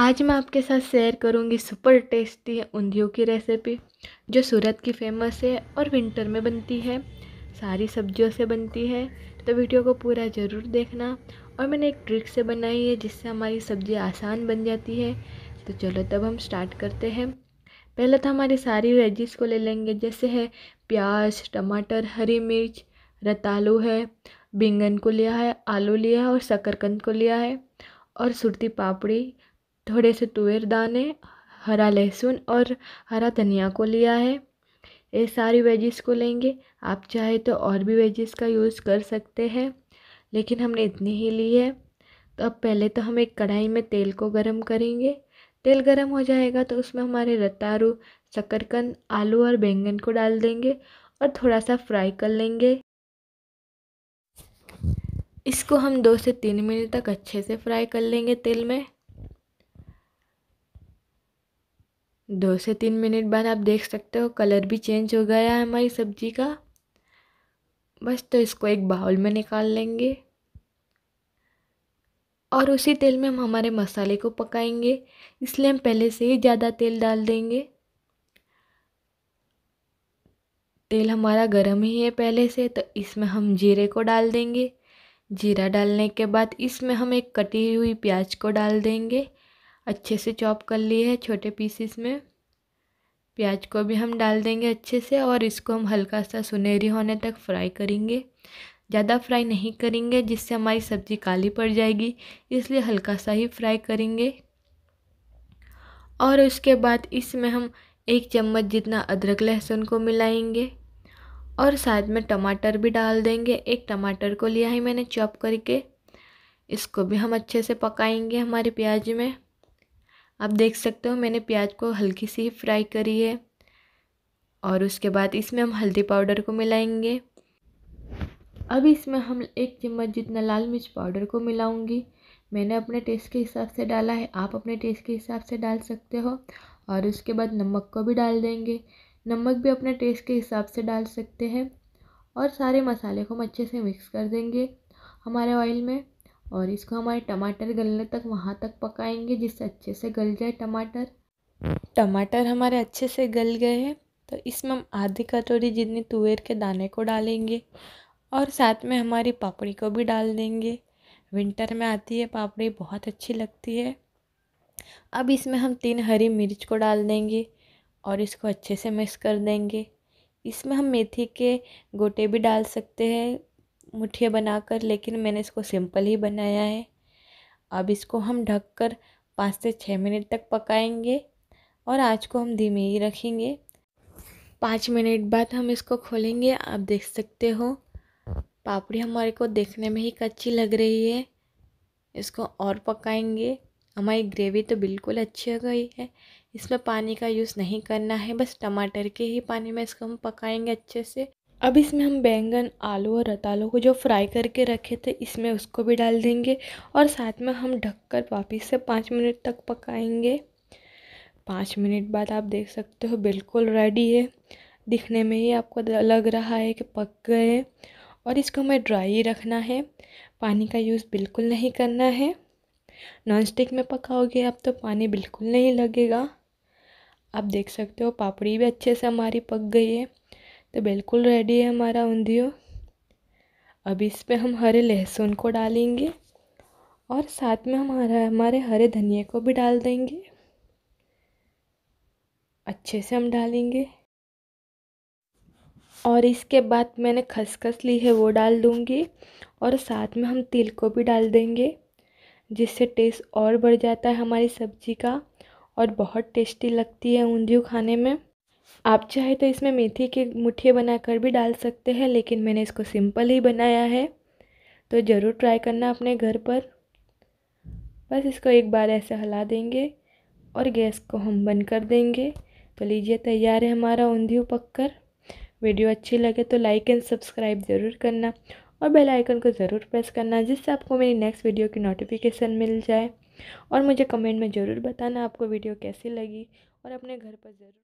आज मैं आपके साथ शेयर करूंगी सुपर टेस्टी उंधियों की रेसिपी जो सूरत की फेमस है और विंटर में बनती है सारी सब्जियों से बनती है तो वीडियो को पूरा ज़रूर देखना और मैंने एक ट्रिक से बनाई है जिससे हमारी सब्ज़ी आसान बन जाती है तो चलो तब हम स्टार्ट करते हैं पहले तो हमारी सारी वेजिस को ले लेंगे जैसे है प्याज टमाटर हरी मिर्च रतालू है बैंगन को लिया है आलू लिया है और शकरकंद को लिया है और सुरती पापड़ी थोड़े से तुवेर दाने हरा लहसुन और हरा धनिया को लिया है ये सारी वेजिस को लेंगे आप चाहे तो और भी वेजिस का यूज़ कर सकते हैं लेकिन हमने इतनी ही ली है तो अब पहले तो हम एक कढ़ाई में तेल को गरम करेंगे तेल गरम हो जाएगा तो उसमें हमारे रतारू शक्करकंद आलू और बैंगन को डाल देंगे और थोड़ा सा फ्राई कर लेंगे इसको हम दो से तीन मिनट तक अच्छे से फ्राई कर लेंगे तेल में दो से तीन मिनट बाद आप देख सकते हो कलर भी चेंज हो गया है हमारी सब्जी का बस तो इसको एक बाउल में निकाल लेंगे और उसी तेल में हम हमारे मसाले को पकाएंगे इसलिए हम पहले से ही ज़्यादा तेल डाल देंगे तेल हमारा गर्म ही है पहले से तो इसमें हम जीरे को डाल देंगे जीरा डालने के बाद इसमें हम एक कटी हुई प्याज को डाल देंगे अच्छे से चॉप कर ली है छोटे पीसेस में प्याज को भी हम डाल देंगे अच्छे से और इसको हम हल्का सा सुनहरी होने तक फ्राई करेंगे ज़्यादा फ्राई नहीं करेंगे जिससे हमारी सब्ज़ी काली पड़ जाएगी इसलिए हल्का सा ही फ्राई करेंगे और उसके बाद इसमें हम एक चम्मच जितना अदरक लहसुन को मिलाएंगे और साथ में टमाटर भी डाल देंगे एक टमाटर को लिया है मैंने चॉप करके इसको भी हम अच्छे से पकाएंगे हमारे प्याज में आप देख सकते हो मैंने प्याज को हल्की सी फ्राई करी है और उसके बाद इसमें हम हल्दी पाउडर को मिलाएंगे अब इसमें हम एक चम्मच जितना लाल मिर्च पाउडर को मिलाऊंगी मैंने अपने टेस्ट के हिसाब से डाला है आप अपने टेस्ट के हिसाब से डाल सकते हो और उसके बाद नमक को भी डाल देंगे नमक भी अपने टेस्ट के हिसाब से डाल सकते हैं और सारे मसाले को हम अच्छे से मिक्स कर देंगे हमारे ऑयल में और इसको हमारे टमाटर गलने तक वहाँ तक पकाएंगे जिससे अच्छे से गल जाए टमाटर टमाटर हमारे अच्छे से गल गए हैं तो इसमें हम आधी कटोरी जितनी तुवेर के दाने को डालेंगे और साथ में हमारी पापड़ी को भी डाल देंगे विंटर में आती है पापड़ी बहुत अच्छी लगती है अब इसमें हम तीन हरी मिर्च को डाल देंगे और इसको अच्छे से मिक्स कर देंगे इसमें हम मेथी के गोटे भी डाल सकते हैं मुठिया बनाकर लेकिन मैंने इसको सिंपल ही बनाया है अब इसको हम ढककर पाँच से छः मिनट तक पकाएंगे और आज को हम धीमे ही रखेंगे पाँच मिनट बाद हम इसको खोलेंगे आप देख सकते हो पापड़ी हमारे को देखने में ही कच्ची लग रही है इसको और पकाएंगे हमारी ग्रेवी तो बिल्कुल अच्छी हो गई है इसमें पानी का यूज़ नहीं करना है बस टमाटर के ही पानी में इसको हम पकाएंगे अच्छे से अब इसमें हम बैंगन आलू और रतालू को जो फ्राई करके रखे थे इसमें उसको भी डाल देंगे और साथ में हम ढककर वापस से पाँच मिनट तक पकाएंगे पाँच मिनट बाद आप देख सकते हो बिल्कुल रेडी है दिखने में ही आपको लग रहा है कि पक गए और इसको हमें ड्राई ही रखना है पानी का यूज़ बिल्कुल नहीं करना है नॉन स्टिक में पकाओगे आप तो पानी बिल्कुल नहीं लगेगा आप देख सकते हो पापड़ी भी अच्छे से हमारी पक गई है तो बिल्कुल रेडी है हमारा उंधियो अब इस पर हम हरे लहसुन को डालेंगे और साथ में हम हरा हमारे हरे धनिए को भी डाल देंगे अच्छे से हम डालेंगे और इसके बाद मैंने खसखस ली है वो डाल दूँगी और साथ में हम तिल को भी डाल देंगे जिससे टेस्ट और बढ़ जाता है हमारी सब्ज़ी का और बहुत टेस्टी लगती है ऊंधियों खाने में आप चाहे तो इसमें मेथी की मुठ्ठी बनाकर भी डाल सकते हैं लेकिन मैंने इसको सिंपल ही बनाया है तो ज़रूर ट्राई करना अपने घर पर बस इसको एक बार ऐसे हिला देंगे और गैस को हम बंद कर देंगे तो लीजिए तैयार है हमारा पक पककर वीडियो अच्छी लगे तो लाइक एंड सब्सक्राइब ज़रूर करना और बेल आइकन को ज़रूर प्रेस करना जिससे आपको मेरी नेक्स्ट वीडियो की नोटिफिकेशन मिल जाए और मुझे कमेंट में ज़रूर बताना आपको वीडियो कैसी लगी और अपने घर पर ज़रूर